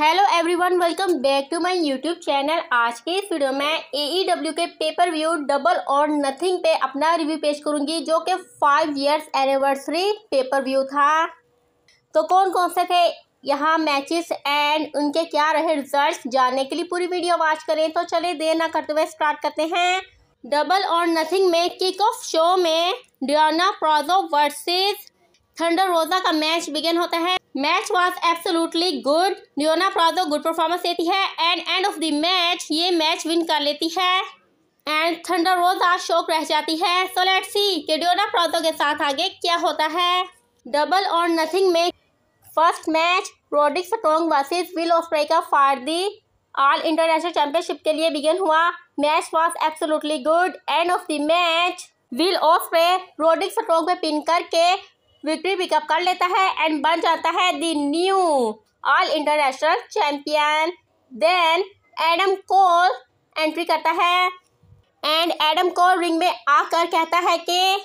hello everyone welcome back to my YouTube channel आज के इस वीडियो में डब्ल्यू e के पेपर व्यू डबल और नथिंग पे अपना रिव्यू पेश करूंगी जो कि five years anniversary pay per view था तो कौन कौन से थे यहाँ मैचेस एंड उनके क्या रहे रिजल्ट्स जानने के लिए पूरी वीडियो वॉच करें तो चले देर ना करते हुए स्टार्ट करते हैं डबल और नथिंग में किक ऑफ शो में Deonna Purrazzo versus Thunder Rosa का मैच बिगिन होता है match was absolutely good Deonna Purrazzo good performance देती है and end of the match ये मैच विन कर लेती है एंड थंडर रोज आज शोक रह जाती है सो लेट सी कि डियोना प्राजो के साथ आगे क्या होता है डबल और नथिंग में first match Roderick Strong versus Will Ospreay का for the all international championship के लिए बिगिन हुआ match was absolutely good end of the match Will Ospreay Roderick Strong में पिन करके विक्ट्री पिकअप कर लेता है एंड बन जाता है the new all international champion then Adam Cole entry करता है एंड एडम कोल रिंग में आकर कहता है कि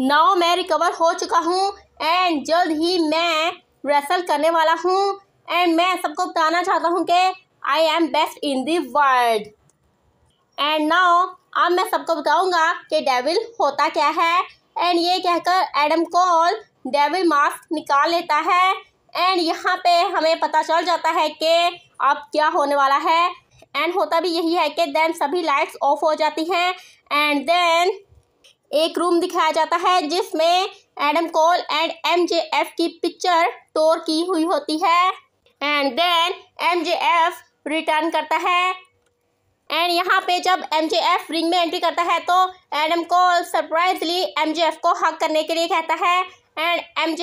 नाउ मैं रिकवर हो चुका हूँ एंड जल्द ही मैं रेसल करने वाला हूँ एंड मैं सबको बताना चाहता हूँ कि I am best in the world and now अब मैं सबको बताऊँगा कि डेविल होता क्या है एंड ये कहकर एडम को और डेविल मास्क निकाल लेता है एंड यहाँ पे हमें पता चल जाता है कि अब क्या होने वाला है एंड होता भी यही है कि देन सभी लाइट्स ऑफ हो जाती हैं एंड देन एक रूम दिखाया जाता है जिसमें Adam Cole and M J F की पिक्चर टोर की हुई होती है and then M J F return करता है एंड यहाँ पे जब एम रिंग में एंट्री करता है तो एडम कोल सरप्राइजली एम को हक करने के लिए कहता है एंड एम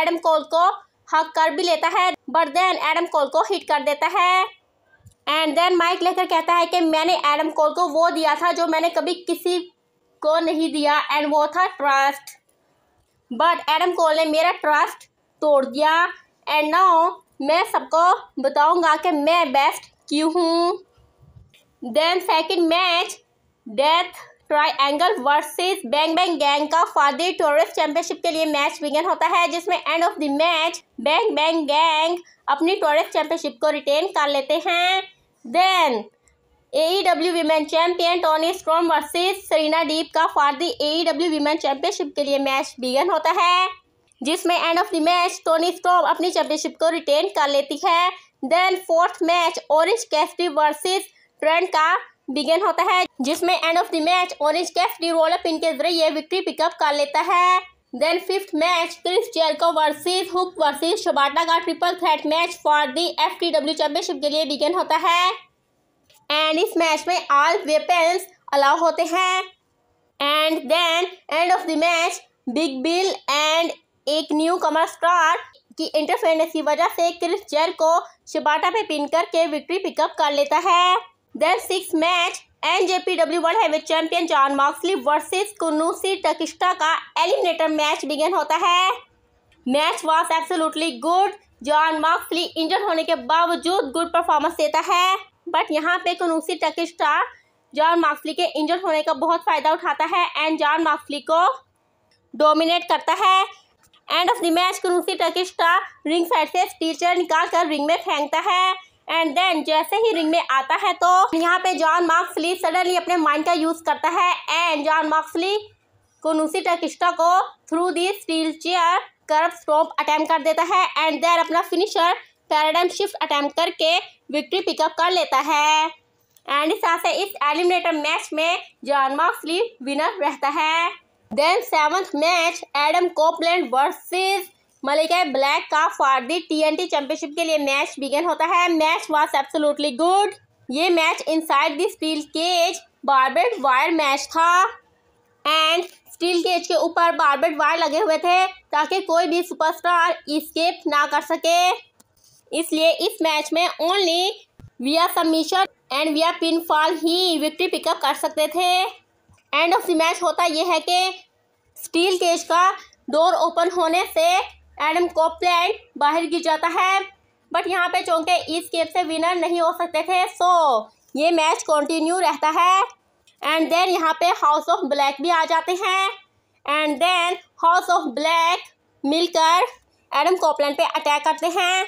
एडम कोल को हक कर भी लेता है बट देन एडम कोल को हिट कर देता है एंड देन माइक लेकर कहता है कि मैंने एडम कोल को वो दिया था जो मैंने कभी किसी को नहीं दिया एंड वो था ट्रस्ट बट एडम कोल ने मेरा ट्रस्ट तोड़ दिया एंड नाउ मैं सबको बताऊंगा कि मैं बेस्ट क्यों हूँ then second match death triangle versus bang bang gang का फादर टोरेस चैंपियनशिप के लिए मैच बिगन होता है जिसमें end of the match bang bang gang अपनी टोरेस चैंपियनशिप को रिटेन कर लेते हैं then W women champion Toni Storm versus सरीना डीप का for the W women championship के लिए मैच बिगन होता है जिसमें end of the match Toni Storm अपनी चैंपियनशिप को रिटेन कर लेती है then fourth match Orange Cassidy versus रन का बिगन होता है जिसमें end of the match Orange कैफ डी रोलर पिन के जरिए विक्ट्री पिकअप कर लेता है then fifth match Chris Jericho versus Hook versus शबाटा का triple threat match for the F T W championship के लिए बिगन होता है एंड इस मैच में ऑल वेपन्स अलाउ होते हैं and then end of the match Big Bill and एक न्यू कमर स्टार की इंटरफेरेंस की वजह से क्रिस जेरको शबाटा पे पिन करके विक्ट्री पिकअप कर लेता है six match N J P W world heavy champion Jon Moxley versus Konosuke Takeshita का एलिमिनेटर मैच बिगेन होता है match was absolutely good Jon Moxley injured होने के बावजूद गुड परफॉर्मेंस देता है बट यहाँ पे कुनूसी टकिस्टा जॉन मॉक्सली के इंजर्ड होने का बहुत फ़ायदा उठाता है एंड जॉन मॉक्सली को डोमिनेट करता है end of the match Konosuke Takeshita ring side से स्टीचर निकाल कर रिंग में फेंकता है एंड देन जैसे ही रिंग में आता है तो यहाँ पे जॉन मार्क्सली सडनली अपने माइंड का यूज करता है and Jon Moxley Konosuke Takeshita को through the steel chair curb stomp attempt कर देता है एंड देन अपना फिनिशर पैराडाइम शिफ्ट अटैम्प करके विक्ट्री पिकअप कर लेता है एंड इस तरह से इस एलिमिनेटर मैच में जॉन मार्क्सली विनर रहता है then seventh match Adam Copeland versus Malakai Black का फॉर दी टी चैंपियनशिप के लिए मैच बिगेन होता है मैच वॉज एब्सोलूटली गुड ये match side the steel cage barbed wire match था एंड स्टील केज के ऊपर बारबेड वायर लगे हुए थे ताकि कोई भी सुपरस्टार स्केप ना कर सके इसलिए इस मैच में only via submission and via pin fall ही विक्ट्री पिकअप कर सकते थे एंड ऑफ द मैच होता यह है कि स्टील केज का डोर ओपन होने से एडम कोपलैंड बाहर गिर जाता है बट यहाँ पे चौंके इस गेम से विनर नहीं हो सकते थे सो ये मैच कंटिन्यू रहता है एंड देन यहाँ पे हाउस ऑफ ब्लैक भी आ जाते हैं and then House of Black मिलकर एडम कोपलैंड पे अटैक करते हैं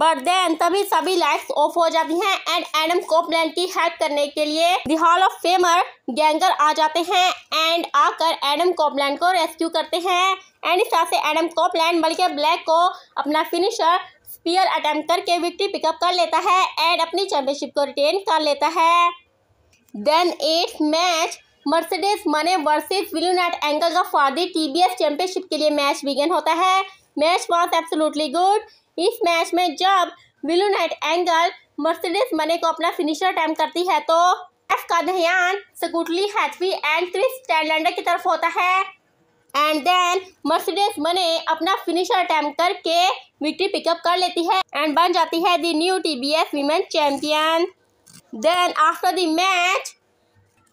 बट देन तभी सभी लाइट्स ऑफ हो जाती हैं एंड एडम कोपलैंड की हेल्प करने के लिए the hall of famer Gangrel आ जाते हैं एंड आकर एडम कोपलैंड को रेस्क्यू करते हैं एंड इस तरह से एडम कोपलैंड बल्कि ब्लैक को अपना फिनिशर स्पीयर अटैम्प्ट करके विक्ट्री पिकअप कर लेता है एंड अपनी चैंपियनशिप को रिटेन कर लेता है then eighth match Mercedes Mone versus Willow Nightingale का फॉर दी टीबीएस चैंपियनशिप के लिए मैच बिगेन होता है मैच वॉज एब्सोल्युटली गुड इस मैच में जब विलुनाइट एंगल मर्सिडीज मने को अपना फिनिशर अटैम्प करती है तो एफ का ध्यान स्कूटली हैथवी एंड क्रिस टैंडलैंडर की तरफ होता है एंड देन मर्सिडीज मने अपना फिनिशर अटैम्प करके विक्ट्री पिकअप कर लेती है एंड बन जाती है the new T B S women champion then after the match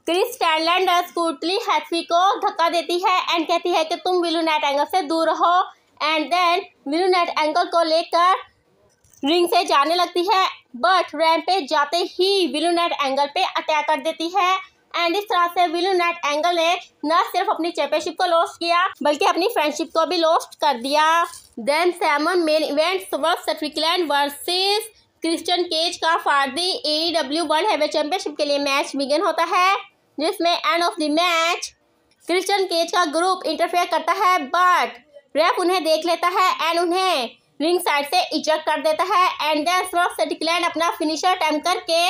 Kris Statlander स्कूटली हैथवी को धक्का देती है एंड कहती है कि तुम विलुनाइट एंगल से दूर रहो एंड देन नेट एंगल को लेकर रिंग से जाने लगती है बट रैम पे जाते ही विलू नेट एंगल पे अटैक कर देती है एंड इस तरह से विलू नेट एंगल ने न सिर्फ अपनी चैंपियनशिप को लॉस्ट किया बल्कि अपनी फ्रेंडशिप को भी लॉस्ट कर दिया देन सैमन मेन इवेंट वर्स सर्टिकलैंड वर्सेस क्रिस्टन केज का for the A W world heavy championship के लिए मैच बिगेन होता है जिसमें end of the match Christian Cage का ग्रुप इंटरफेयर करता है बट रेफ उन्हें देख लेता है एंड उन्हें रिंग साइड से इजक कर देता है एंड देन स्लॉट से अपना फिनिशर टैम करके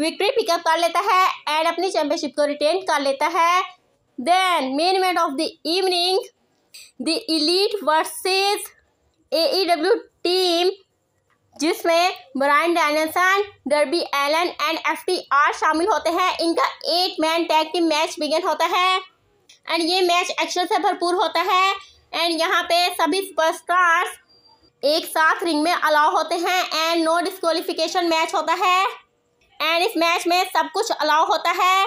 विक्ट्री पिकअप कर लेता है एंड अपनी चैंपियनशिप को रिटेन कर लेता है then main event of the evening the Elite versus AEW team जिसमें Bryan Danielson Darby Allin and F T R शामिल होते हैं इनका eight man tag team match begin होता है एंड ये मैच एक्शन से भरपूर होता है एंड यहाँ पे सभी सुपर स्टार्स एक साथ रिंग में अलाउ होते हैं एंड नो डिस्कालिफिकेशन मैच होता है एंड इस मैच में सब कुछ अलाउ होता है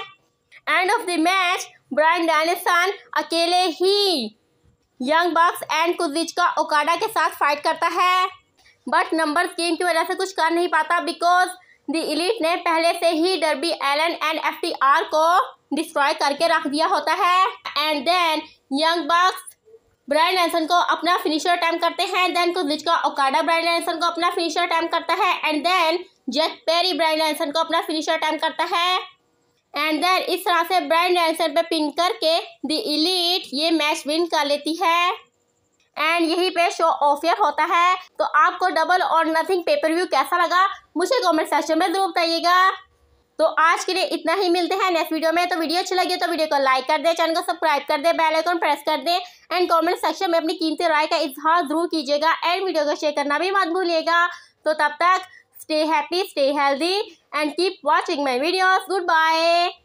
end of the match Bryan Danielson अकेले ही यंग बॉक्स एंड कुजिज का ओकाडा के साथ फाइट करता है बट नंबर गेम की वजह से कुछ कर नहीं पाता बिकॉज द इलीट ने पहले से ही डरबी एलन एंड एफ को डिस्ट्रॉय करके रख दिया होता है and then Young Bucks Bryan Danielson को अपना फिनिशर अटैम्प करते हैं देन कुछ का ओकाडा ब्रायन एंसन को अपना फिनिशर अटैम्प करता है and then Jack Perry Bryan Danielson को अपना फिनिशर अटैम्प करता है एंड देन इस तरह से ब्रायन एंसन पे पिन करके द इलीट ये मैच विन कर लेती है एंड यहीं पे शो ऑफियर होता है तो आपको डबल और नथिंग पेपर व्यू कैसा लगा मुझे कॉमेंट सेक्शन में जरूर बताइएगा तो आज के लिए इतना ही मिलते हैं नेक्स्ट वीडियो में तो वीडियो अच्छी लगी तो वीडियो को लाइक कर दे चैनल को सब्सक्राइब कर दे बेल आइकन प्रेस कर दे एंड कमेंट सेक्शन में अपनी कीमती राय का इजहार जरूर कीजिएगा एंड वीडियो को शेयर करना भी मत भूलिएगा तो तब तक stay happy stay healthy and keep watching my videos good bye